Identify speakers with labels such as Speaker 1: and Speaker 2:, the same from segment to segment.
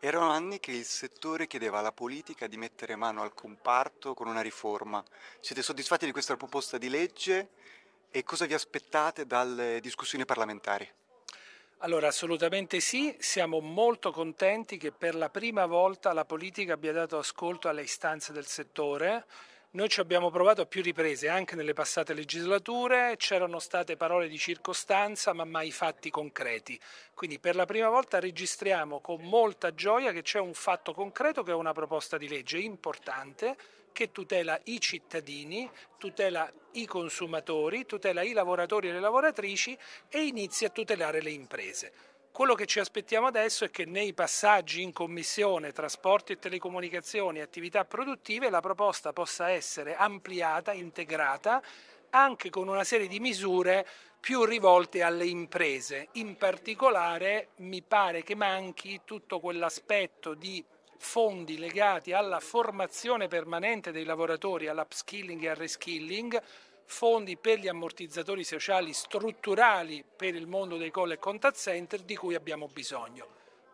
Speaker 1: Erano anni che il settore chiedeva alla politica di mettere mano al comparto con una riforma. Siete soddisfatti di questa proposta di legge e cosa vi aspettate dalle discussioni parlamentari?
Speaker 2: Allora, assolutamente sì, siamo molto contenti che per la prima volta la politica abbia dato ascolto alle istanze del settore noi ci abbiamo provato a più riprese anche nelle passate legislature, c'erano state parole di circostanza ma mai fatti concreti. Quindi per la prima volta registriamo con molta gioia che c'è un fatto concreto che è una proposta di legge importante che tutela i cittadini, tutela i consumatori, tutela i lavoratori e le lavoratrici e inizia a tutelare le imprese. Quello che ci aspettiamo adesso è che nei passaggi in commissione trasporti e telecomunicazioni e attività produttive la proposta possa essere ampliata, integrata anche con una serie di misure più rivolte alle imprese. In particolare mi pare che manchi tutto quell'aspetto di fondi legati alla formazione permanente dei lavoratori, all'upskilling e al reskilling fondi per gli ammortizzatori sociali strutturali per il mondo dei call e contact center di cui abbiamo bisogno.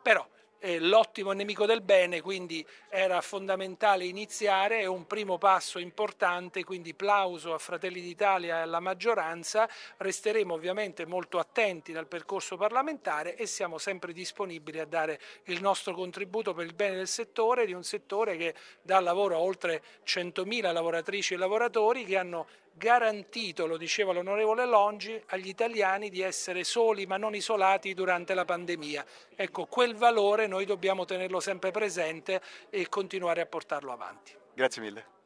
Speaker 2: Però eh, l'ottimo è nemico del bene, quindi era fondamentale iniziare, è un primo passo importante, quindi plauso a Fratelli d'Italia e alla maggioranza, resteremo ovviamente molto attenti dal percorso parlamentare e siamo sempre disponibili a dare il nostro contributo per il bene del settore, di un settore che dà lavoro a oltre 100.000 lavoratrici e lavoratori che hanno garantito, lo diceva l'onorevole Longi, agli italiani di essere soli ma non isolati durante la pandemia. Ecco, quel valore noi dobbiamo tenerlo sempre presente e continuare a portarlo avanti.
Speaker 1: Grazie mille.